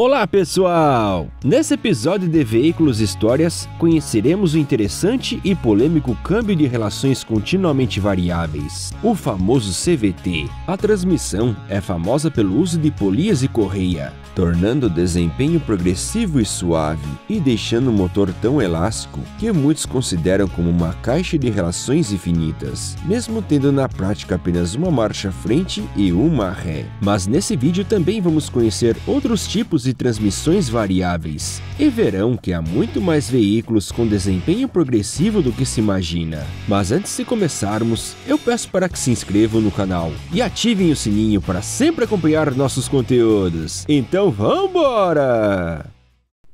Olá pessoal! Nesse episódio de Veículos Histórias, conheceremos o interessante e polêmico câmbio de relações continuamente variáveis, o famoso CVT. A transmissão é famosa pelo uso de polias e correia, tornando o desempenho progressivo e suave e deixando o motor tão elástico que muitos consideram como uma caixa de relações infinitas, mesmo tendo na prática apenas uma marcha frente e uma ré. Mas nesse vídeo também vamos conhecer outros tipos de transmissões variáveis, e verão que há muito mais veículos com desempenho progressivo do que se imagina. Mas antes de começarmos, eu peço para que se inscrevam no canal e ativem o sininho para sempre acompanhar nossos conteúdos. Então então vambora!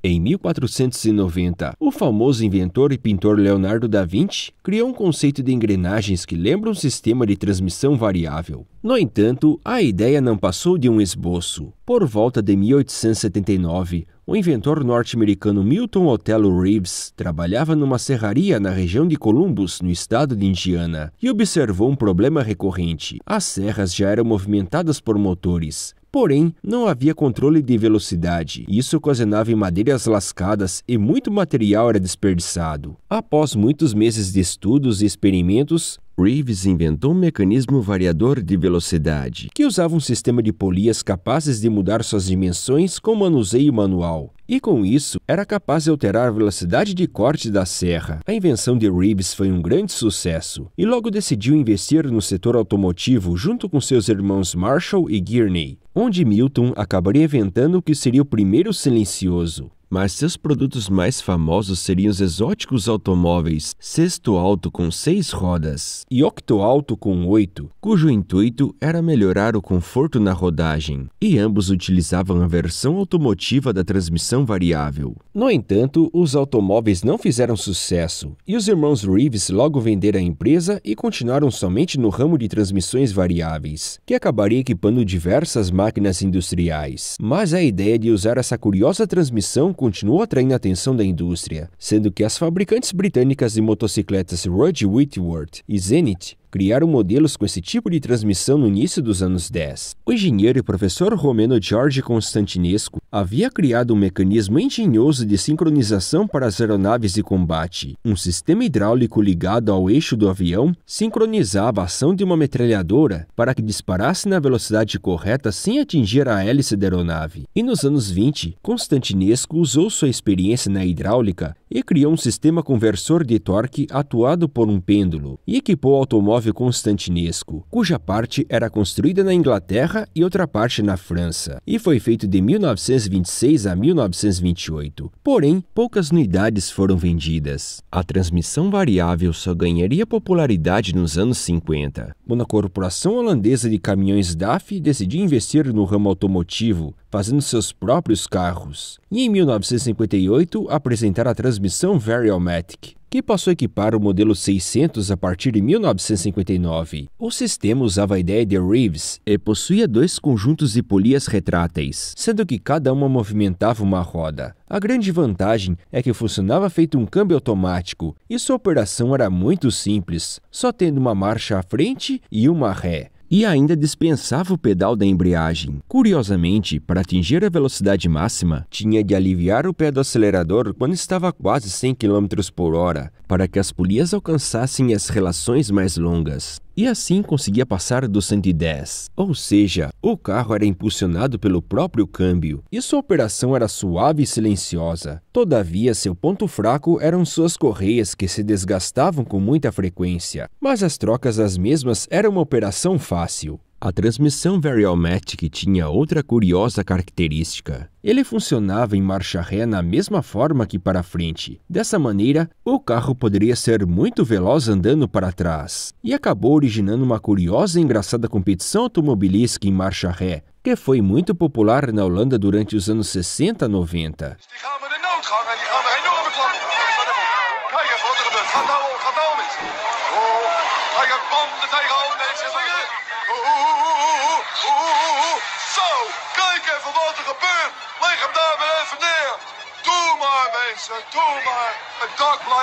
Em 1490, o famoso inventor e pintor Leonardo da Vinci criou um conceito de engrenagens que lembra um sistema de transmissão variável. No entanto, a ideia não passou de um esboço. Por volta de 1879, o inventor norte-americano Milton Otello Reeves trabalhava numa serraria na região de Columbus, no estado de Indiana, e observou um problema recorrente. As serras já eram movimentadas por motores, Porém, não havia controle de velocidade. Isso ocasionava em madeiras lascadas e muito material era desperdiçado. Após muitos meses de estudos e experimentos, Reeves inventou um mecanismo variador de velocidade, que usava um sistema de polias capazes de mudar suas dimensões com manuseio manual, e com isso era capaz de alterar a velocidade de corte da serra. A invenção de Reeves foi um grande sucesso, e logo decidiu investir no setor automotivo junto com seus irmãos Marshall e Gurney onde Milton acabaria inventando o que seria o primeiro silencioso, mas seus produtos mais famosos seriam os exóticos automóveis Sexto Alto com seis rodas e Octo Alto com oito, cujo intuito era melhorar o conforto na rodagem, e ambos utilizavam a versão automotiva da transmissão variável. No entanto, os automóveis não fizeram sucesso, e os irmãos Reeves logo venderam a empresa e continuaram somente no ramo de transmissões variáveis, que acabaria equipando diversas máquinas industriais. Mas a ideia de usar essa curiosa transmissão continuou atraindo a atenção da indústria, sendo que as fabricantes britânicas de motocicletas Rudge Whitworth e Zenith criaram modelos com esse tipo de transmissão no início dos anos 10. O engenheiro e professor romeno George Constantinesco havia criado um mecanismo engenhoso de sincronização para as aeronaves de combate. Um sistema hidráulico ligado ao eixo do avião sincronizava a ação de uma metralhadora para que disparasse na velocidade correta sem atingir a hélice da aeronave. E nos anos 20, Constantinesco usou sua experiência na hidráulica e criou um sistema conversor de torque atuado por um pêndulo e equipou o automóvel Conclave Constantinesco, cuja parte era construída na Inglaterra e outra parte na França, e foi feito de 1926 a 1928. Porém, poucas unidades foram vendidas. A transmissão variável só ganharia popularidade nos anos 50, quando a corporação holandesa de caminhões DAF decidiu investir no ramo automotivo, fazendo seus próprios carros. E em 1958 apresentaram a transmissão Variomatic, que passou a equipar o modelo 600 a partir de 1959. O sistema usava a ideia de Reeves e possuía dois conjuntos de polias retráteis, sendo que cada uma movimentava uma roda. A grande vantagem é que funcionava feito um câmbio automático e sua operação era muito simples, só tendo uma marcha à frente e uma ré e ainda dispensava o pedal da embreagem. Curiosamente, para atingir a velocidade máxima, tinha de aliviar o pé do acelerador quando estava a quase 100 km por hora, para que as polias alcançassem as relações mais longas e assim conseguia passar dos 110. Ou seja, o carro era impulsionado pelo próprio câmbio e sua operação era suave e silenciosa. Todavia, seu ponto fraco eram suas correias que se desgastavam com muita frequência, mas as trocas das mesmas eram uma operação fácil. A transmissão Variomatic tinha outra curiosa característica. Ele funcionava em marcha ré na mesma forma que para frente. Dessa maneira, o carro poderia ser muito veloz andando para trás. E acabou originando uma curiosa e engraçada competição automobilística em marcha ré, que foi muito popular na Holanda durante os anos 60 e 90.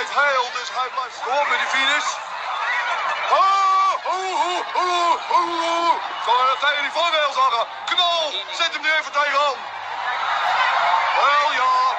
blijft heel, dus hij blijft gewoon met die finish. Oh, Zal hij dat tegen die voorbeeld zagen? Knal, zet hem nu even tegenaan. Wel ja.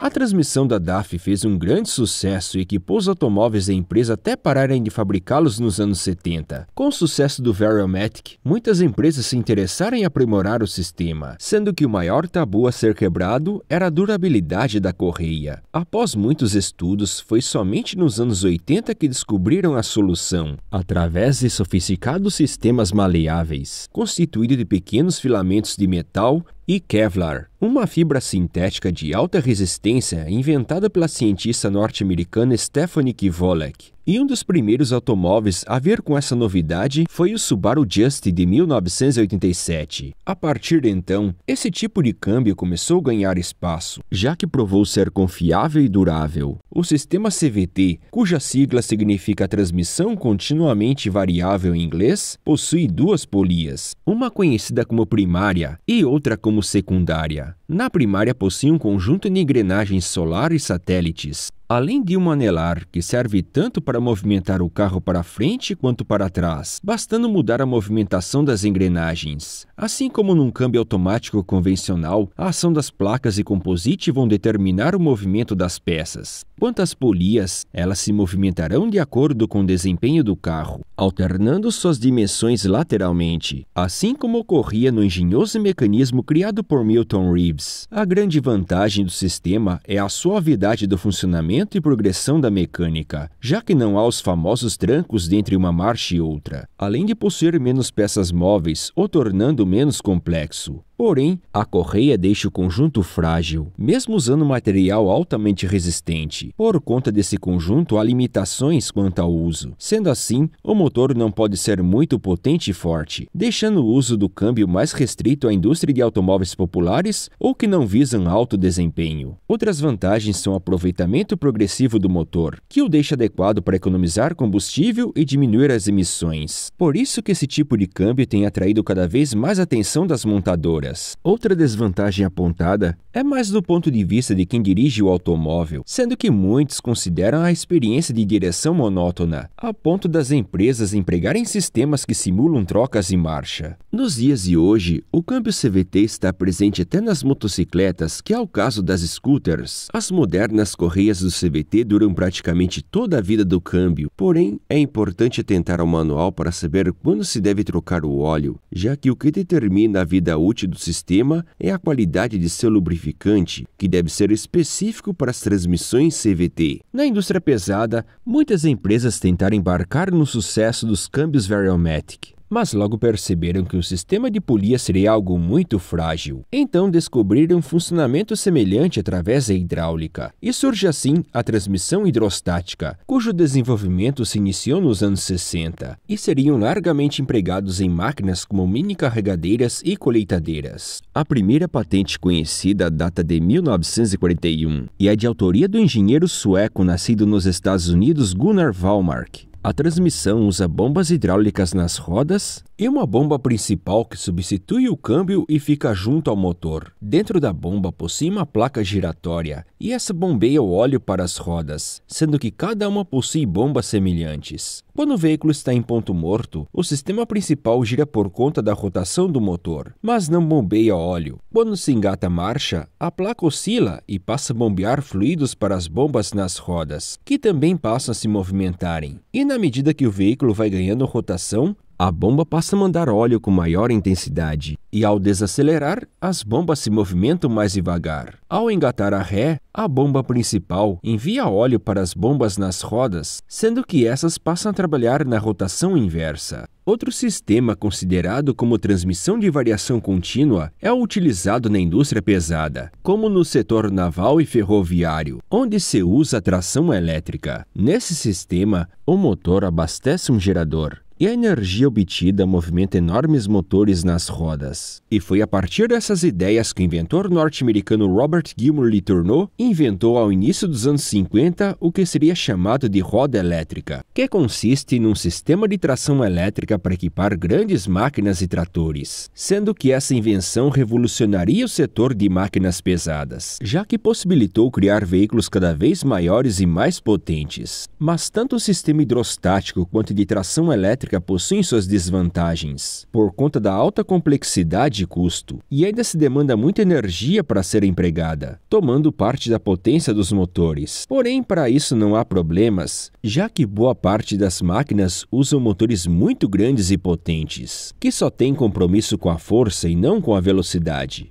A transmissão da DAF fez um grande sucesso e equipou os automóveis da empresa até pararem de fabricá-los nos anos 70. Com o sucesso do Variomatic, muitas empresas se interessaram em aprimorar o sistema, sendo que o maior tabu a ser quebrado era a durabilidade da correia. Após muitos estudos, foi somente nos anos 80 que descobriram a solução, através de sofisticados sistemas maleáveis, constituído de pequenos filamentos de metal e Kevlar, uma fibra sintética de alta resistência inventada pela cientista norte-americana Stephanie Kivolek. E um dos primeiros automóveis a ver com essa novidade foi o Subaru Justy de 1987. A partir de então, esse tipo de câmbio começou a ganhar espaço, já que provou ser confiável e durável. O sistema CVT, cuja sigla significa transmissão continuamente variável em inglês, possui duas polias, uma conhecida como primária e outra como secundária. Na primária possui um conjunto de engrenagens solar e satélites, além de um anelar que serve tanto para movimentar o carro para frente quanto para trás, bastando mudar a movimentação das engrenagens. Assim como num câmbio automático convencional, a ação das placas e composite vão determinar o movimento das peças. Quanto às polias, elas se movimentarão de acordo com o desempenho do carro, alternando suas dimensões lateralmente, assim como ocorria no engenhoso mecanismo criado por Milton Reeves. A grande vantagem do sistema é a suavidade do funcionamento e progressão da mecânica, já que não há os famosos trancos entre uma marcha e outra, além de possuir menos peças móveis, o tornando menos complexo. Porém, a correia deixa o conjunto frágil, mesmo usando material altamente resistente. Por conta desse conjunto, há limitações quanto ao uso. Sendo assim, o motor não pode ser muito potente e forte, deixando o uso do câmbio mais restrito à indústria de automóveis populares ou que não visam alto desempenho. Outras vantagens são o aproveitamento progressivo do motor, que o deixa adequado para economizar combustível e diminuir as emissões. Por isso que esse tipo de câmbio tem atraído cada vez mais a atenção das montadoras dias. Outra desvantagem apontada é mais do ponto de vista de quem dirige o automóvel, sendo que muitos consideram a experiência de direção monótona, a ponto das empresas empregarem sistemas que simulam trocas e marcha. Nos dias de hoje, o câmbio CVT está presente até nas motocicletas, que é o caso das scooters. As modernas correias do CVT duram praticamente toda a vida do câmbio, porém é importante atentar ao manual para saber quando se deve trocar o óleo, já que o que determina a vida útil do sistema é a qualidade de seu lubrificante, que deve ser específico para as transmissões CVT. Na indústria pesada, muitas empresas tentaram embarcar no sucesso dos câmbios Variomatic, mas logo perceberam que o sistema de polia seria algo muito frágil. Então descobriram um funcionamento semelhante através da hidráulica, e surge assim a transmissão hidrostática, cujo desenvolvimento se iniciou nos anos 60 e seriam largamente empregados em máquinas como mini carregadeiras e colheitadeiras. A primeira patente conhecida data de 1941 e é de autoria do engenheiro sueco nascido nos Estados Unidos Gunnar Wallmark, a transmissão usa bombas hidráulicas nas rodas e uma bomba principal que substitui o câmbio e fica junto ao motor. Dentro da bomba possui uma placa giratória e essa bombeia o óleo para as rodas, sendo que cada uma possui bombas semelhantes. Quando o veículo está em ponto morto, o sistema principal gira por conta da rotação do motor, mas não bombeia óleo. Quando se engata a marcha, a placa oscila e passa a bombear fluidos para as bombas nas rodas, que também passam a se movimentarem. E na medida que o veículo vai ganhando rotação, a bomba passa a mandar óleo com maior intensidade e, ao desacelerar, as bombas se movimentam mais devagar. Ao engatar a ré, a bomba principal envia óleo para as bombas nas rodas, sendo que essas passam a trabalhar na rotação inversa. Outro sistema considerado como transmissão de variação contínua é utilizado na indústria pesada, como no setor naval e ferroviário, onde se usa tração elétrica. Nesse sistema, o motor abastece um gerador e a energia obtida movimenta enormes motores nas rodas. E foi a partir dessas ideias que o inventor norte-americano Robert Gilmour Letourneau inventou ao início dos anos 50 o que seria chamado de roda elétrica, que consiste num sistema de tração elétrica para equipar grandes máquinas e tratores, sendo que essa invenção revolucionaria o setor de máquinas pesadas, já que possibilitou criar veículos cada vez maiores e mais potentes. Mas tanto o sistema hidrostático quanto de tração elétrica elétrica possuem suas desvantagens, por conta da alta complexidade e custo, e ainda se demanda muita energia para ser empregada, tomando parte da potência dos motores. Porém, para isso não há problemas, já que boa parte das máquinas usam motores muito grandes e potentes, que só têm compromisso com a força e não com a velocidade.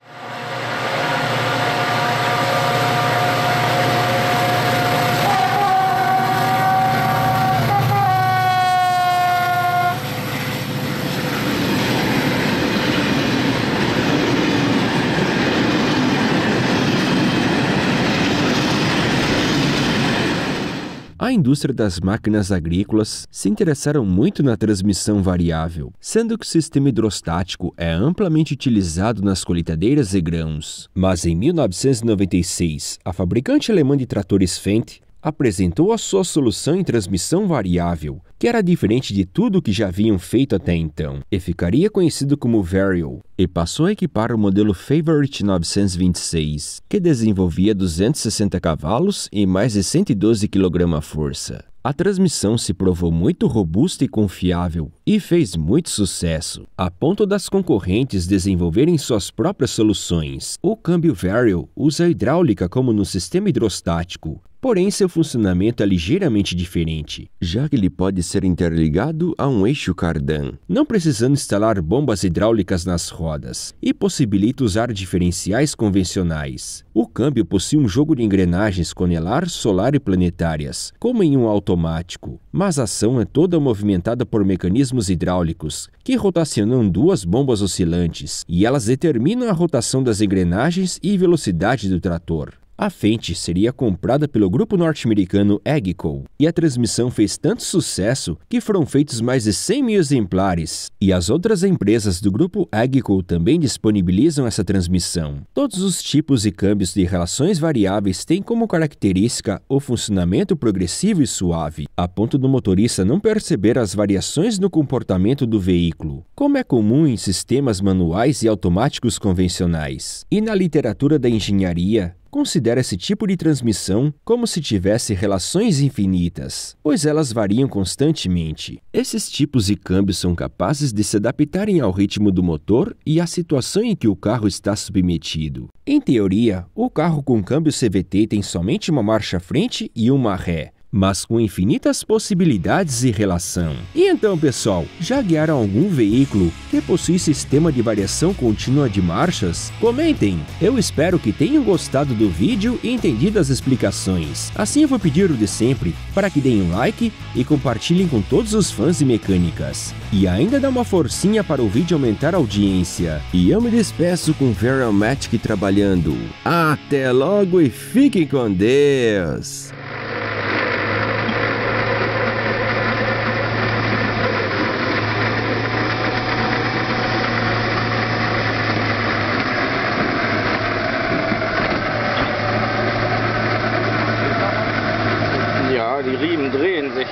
A indústria das máquinas agrícolas se interessaram muito na transmissão variável, sendo que o sistema hidrostático é amplamente utilizado nas colheitadeiras e grãos. Mas em 1996, a fabricante alemã de tratores Fendt apresentou a sua solução em transmissão variável, que era diferente de tudo o que já haviam feito até então, e ficaria conhecido como Vario e passou a equipar o modelo Favorite 926, que desenvolvia 260 cavalos e mais de 112 kgf-força. A transmissão se provou muito robusta e confiável e fez muito sucesso, a ponto das concorrentes desenvolverem suas próprias soluções. O câmbio Vario usa a hidráulica como no sistema hidrostático, Porém, seu funcionamento é ligeiramente diferente, já que ele pode ser interligado a um eixo cardan, não precisando instalar bombas hidráulicas nas rodas, e possibilita usar diferenciais convencionais. O câmbio possui um jogo de engrenagens conelar, solar e planetárias, como em um automático, mas a ação é toda movimentada por mecanismos hidráulicos, que rotacionam duas bombas oscilantes, e elas determinam a rotação das engrenagens e velocidade do trator. A frente seria comprada pelo grupo norte-americano Agco e a transmissão fez tanto sucesso que foram feitos mais de 100 mil exemplares. E as outras empresas do grupo Agco também disponibilizam essa transmissão. Todos os tipos e câmbios de relações variáveis têm como característica o funcionamento progressivo e suave, a ponto do motorista não perceber as variações no comportamento do veículo, como é comum em sistemas manuais e automáticos convencionais. E na literatura da engenharia, considera esse tipo de transmissão como se tivesse relações infinitas, pois elas variam constantemente. Esses tipos de câmbios são capazes de se adaptarem ao ritmo do motor e à situação em que o carro está submetido. Em teoria, o carro com câmbio CVT tem somente uma marcha frente e uma ré, mas com infinitas possibilidades e relação. E então, pessoal, já guiaram algum veículo que possui sistema de variação contínua de marchas? Comentem! Eu espero que tenham gostado do vídeo e entendido as explicações. Assim eu vou pedir o de sempre, para que deem um like e compartilhem com todos os fãs de mecânicas. E ainda dá uma forcinha para o vídeo aumentar a audiência. E eu me despeço com Veromatic trabalhando. Até logo e fiquem com Deus!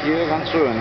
Hier ganz schön.